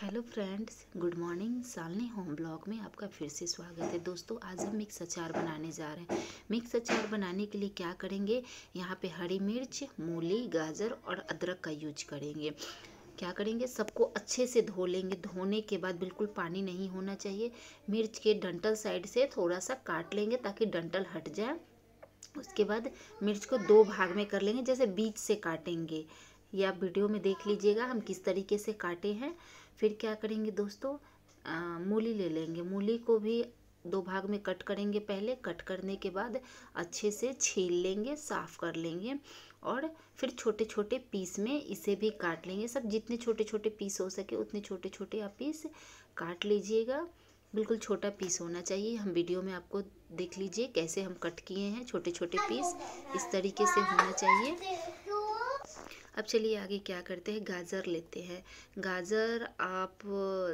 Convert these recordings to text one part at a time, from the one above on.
hello friends good morning Shalini home blog में आपका फिर से स्वागत है दोस्तों आज हम मिक्स अचार बनाने जा रहे हैं मिक्स अचार बनाने के लिए क्या करेंगे यहाँ पे हरी मिर्च मूली गाजर और अदरक का यूज करेंगे क्या करेंगे सबको अच्छे से धो लेंगे धोने के बाद बिल्कुल पानी नहीं होना चाहिए मिर्च के डंटल साइड से थोड़ा सा काट लेंगे ताकि डंटल हट जाए उसके बाद मिर्च को दो भाग में कर लेंगे जैसे बीच से काटेंगे या आप वीडियो में देख लीजिएगा हम किस तरीके से काटे हैं फिर क्या करेंगे दोस्तों मूली ले लेंगे मूली को भी दो भाग में कट करेंगे पहले कट करने के बाद अच्छे से छील लेंगे साफ़ कर लेंगे और फिर छोटे छोटे पीस में इसे भी काट लेंगे सब जितने छोटे छोटे पीस हो सके उतने छोटे छोटे आप पीस काट लीजिएगा बिल्कुल छोटा पीस होना चाहिए हम वीडियो में आपको देख लीजिए कैसे हम कट किए हैं छोटे छोटे पीस इस तरीके से होना चाहिए अब चलिए आगे क्या करते हैं गाजर लेते हैं गाजर आप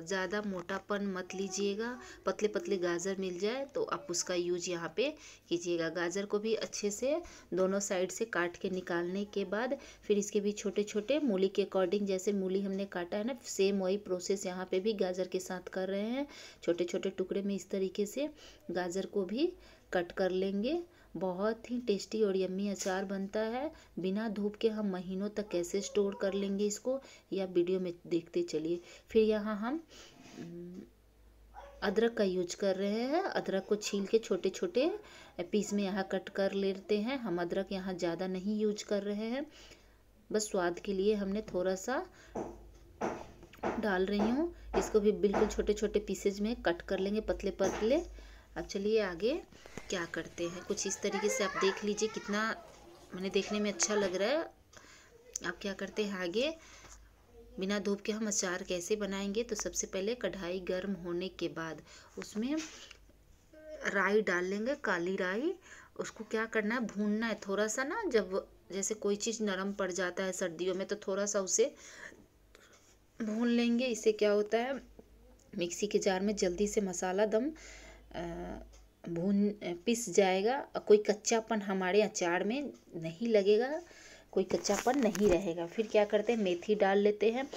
ज़्यादा मोटापन मत लीजिएगा पतले पतले गाजर मिल जाए तो आप उसका यूज यहाँ पे कीजिएगा गाजर को भी अच्छे से दोनों साइड से काट के निकालने के बाद फिर इसके भी छोटे छोटे मूली के अकॉर्डिंग जैसे मूली हमने काटा है ना सेम वही प्रोसेस यहाँ पर भी गाजर के साथ कर रहे हैं छोटे छोटे टुकड़े में इस तरीके से गाजर को भी कट कर लेंगे बहुत ही टेस्टी और यम्मी अचार बनता है बिना धूप के हम महीनों तक कैसे स्टोर कर लेंगे इसको या वीडियो में देखते चलिए फिर यहाँ हम अदरक का यूज कर रहे हैं अदरक को छील के छोटे छोटे पीस में यहाँ कट कर लेते हैं हम अदरक यहाँ ज़्यादा नहीं यूज कर रहे हैं बस स्वाद के लिए हमने थोड़ा सा डाल रही हूँ इसको भी बिल्कुल छोटे छोटे पीसेज में कट कर लेंगे पतले पतले अब चलिए आगे क्या करते हैं कुछ इस तरीके से आप देख लीजिए कितना मैंने देखने में अच्छा लग रहा है आप क्या करते हैं आगे बिना धूप के हम अचार कैसे बनाएंगे तो सबसे पहले कढ़ाई गर्म होने के बाद उसमें राई डाल लेंगे काली राई उसको क्या करना है भूनना है थोड़ा सा ना जब जैसे कोई चीज़ नरम पड़ जाता है सर्दियों में तो थोड़ा सा उसे भून लेंगे इससे क्या होता है मिक्सी के जार में जल्दी से मसाला दम आ, भून पिस जाएगा और कोई कच्चापन हमारे अचार में नहीं लगेगा कोई कच्चापन नहीं रहेगा फिर क्या करते हैं मेथी डाल लेते हैं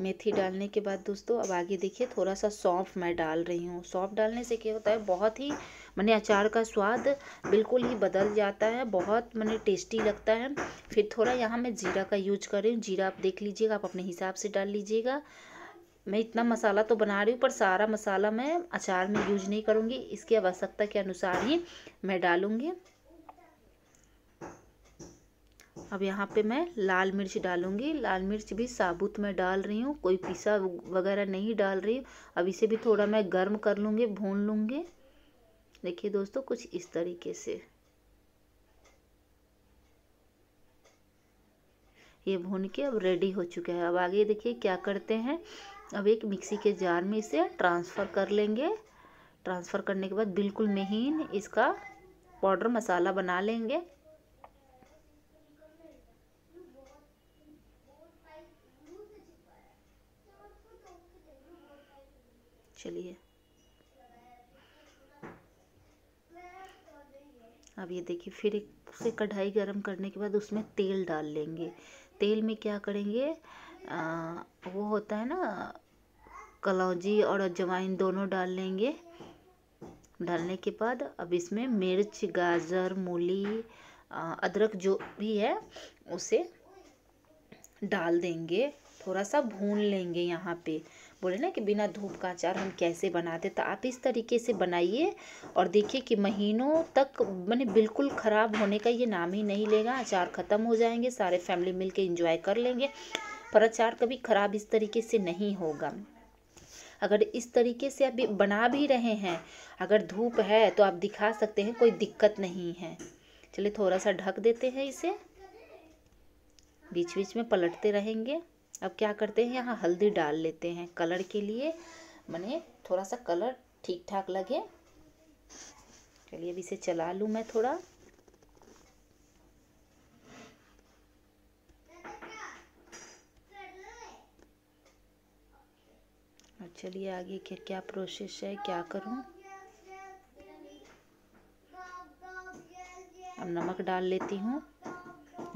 मेथी डालने के बाद दोस्तों अब आगे देखिए थोड़ा सा सौंफ मैं डाल रही हूँ सौंफ डालने से क्या होता है बहुत ही मैंने अचार का स्वाद बिल्कुल ही बदल जाता है बहुत मैंने टेस्टी लगता है फिर थोड़ा यहाँ मैं जीरा का यूज कर रही हूँ जीरा आप देख लीजिएगा आप अपने हिसाब से डाल लीजिएगा मैं इतना मसाला तो बना रही हूँ पर सारा मसाला मैं अचार में यूज नहीं करूँगी इसकी आवश्यकता के अनुसार ही मैं डालूँगी अब यहाँ पे मैं लाल मिर्च डालूँगी लाल मिर्च भी साबुत में डाल रही हूँ कोई पिसा वगैरह नहीं डाल रही अब इसे भी थोड़ा मैं गर्म कर लूँगी भून लूँगी देखिए दोस्तों कुछ इस तरीके से ये भून के अब रेडी हो चुका है अब आगे देखिए क्या करते हैं अब एक मिक्सी के जार में इसे ट्रांसफ़र कर लेंगे ट्रांसफ़र करने के बाद बिल्कुल महीन इसका पाउडर मसाला बना लेंगे चलिए अब ये देखिए फिर एक से कढ़ाई गरम करने के बाद उसमें तेल डाल लेंगे तेल में क्या करेंगे वो होता है ना कलौजी और अजवाइन दोनों डाल लेंगे डालने के बाद अब इसमें मिर्च गाजर मूली अदरक जो भी है उसे डाल देंगे थोड़ा सा भून लेंगे यहाँ पे बोले ना कि बिना धूप का अचार हम कैसे बनाते तो आप इस तरीके से बनाइए और देखिए कि महीनों तक मैंने बिल्कुल ख़राब होने का ये नाम ही नहीं लेगा अचार ख़त्म हो जाएंगे सारे फैमिली मिल के इंजॉय कर लेंगे प्रचार कभी खराब इस तरीके से नहीं होगा अगर इस तरीके से आप बना भी रहे हैं अगर धूप है तो आप दिखा सकते हैं कोई दिक्कत नहीं है चलिए थोड़ा सा ढक देते हैं इसे बीच बीच में पलटते रहेंगे अब क्या करते हैं यहाँ हल्दी डाल लेते हैं कलर के लिए मैंने थोड़ा सा कलर ठीक ठाक लगे चलिए अब इसे चला लूँ मैं थोड़ा चलिए आगे के क्या प्रोसेस है क्या करूँ अब नमक डाल लेती हूँ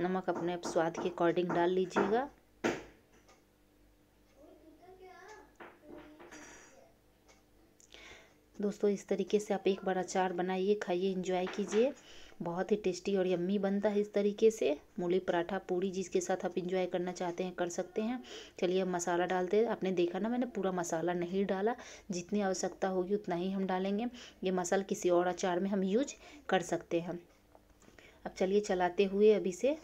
नमक अपने स्वाद के अकॉर्डिंग डाल लीजिएगा दोस्तों इस तरीके से आप एक बार अचार बनाइए खाइए इंजॉय कीजिए बहुत ही टेस्टी और यम्मी बनता है इस तरीके से मूली पराठा पूरी जिसके साथ आप इंजॉय करना चाहते हैं कर सकते हैं चलिए हम मसाला डालते हैं आपने देखा ना मैंने पूरा मसाला नहीं डाला जितनी आवश्यकता होगी उतना ही हम डालेंगे ये मसाला किसी और अचार में हम यूज कर सकते हैं अब चलिए चलाते हुए अभी से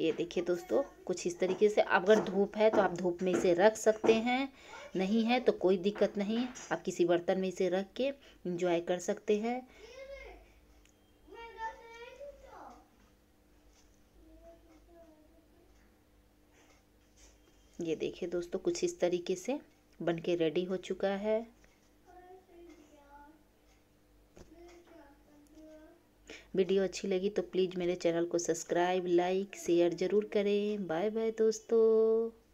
ये देखिए दोस्तों कुछ इस तरीके से अगर धूप है तो आप धूप में इसे रख सकते हैं नहीं है तो कोई दिक्कत नहीं आप किसी बर्तन में इसे रख के इंजॉय कर सकते हैं ये देखिए दोस्तों कुछ इस तरीके से बन के रेडी हो चुका है वीडियो अच्छी लगी तो प्लीज़ मेरे चैनल को सब्सक्राइब लाइक शेयर ज़रूर करें बाय बाय दोस्तों